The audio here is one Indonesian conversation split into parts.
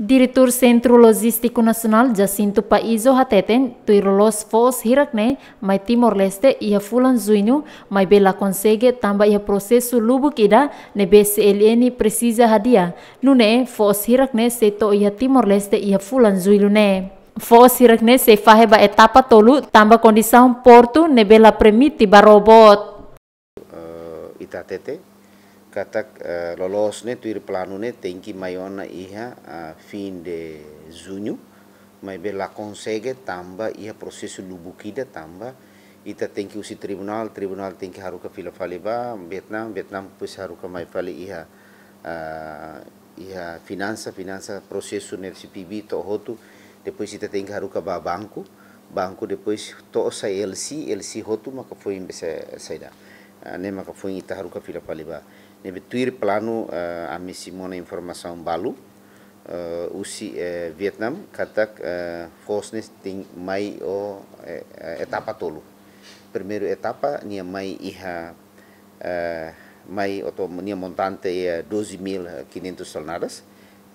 Diretor Centro Logístico Nasional Jacinto Paizo hateten tuiro los fos hirakne mai Timor Leste ia fulan zuinu mai bela konsege tamba ia prosesu lubuk ida ne BCLN presiza hadia nune fos hirakne seto ia Timor Leste ia fulan junho ne Fos hirakne se faheba etapa tolu tamba condição portu ne bela permite barobot uh, tete katak uh, lolos ne tuir planu ne tenki mayona iha uh, fin de junho mas ela consegue tamba iha prosesu lubukida tamba ita tenki usi tribunal tribunal tenki haruka fila fale vietnam vietnam pues haruka mai fale iha uh, iha finansa finansa prosesu ne cpb to hotu depois ita tenki haruka ba banku banku depois to sa lc lc hotu maka foi sai saida uh, ne maka foi ita haruka fila fale Nebe planu eh, a na informação balu eh, usi eh, Vietnam katak fosnes ting mai o etapa tolu. primeru etapa nia mai iha mai oto nia montante ia 12.500 solnadas.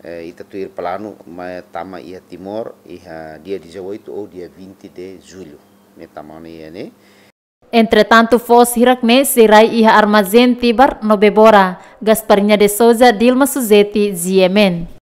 Ita tuir pelanu mai tama iha Timor iha dia 18 o dia 20 de julho. Me tamana ia ne. Entre tanto, Foz Hirakme Serai Iha Armazen Tibar Nobebora, Gasparinha de Souza Dilma Suzete Ziemen.